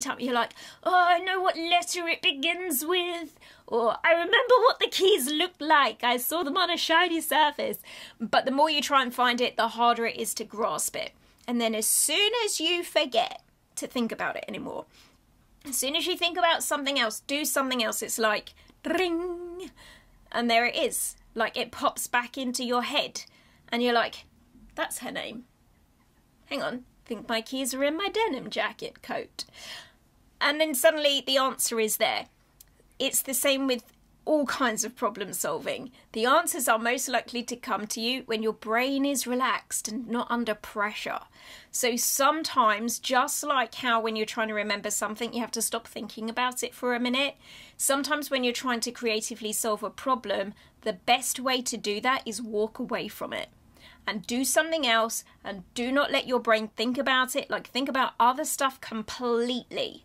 time you're like, oh, I know what letter it begins with, or I remember what the keys looked like. I saw them on a shiny surface. But the more you try and find it, the harder it is to grasp it. And then as soon as you forget to think about it anymore, as soon as you think about something else, do something else, it's like ring, and there it is. Like it pops back into your head, and you're like, that's her name. Hang on, think my keys are in my denim jacket coat. And then suddenly the answer is there. It's the same with all kinds of problem solving. The answers are most likely to come to you when your brain is relaxed and not under pressure. So sometimes, just like how when you're trying to remember something, you have to stop thinking about it for a minute, sometimes when you're trying to creatively solve a problem, the best way to do that is walk away from it and do something else and do not let your brain think about it. Like, think about other stuff completely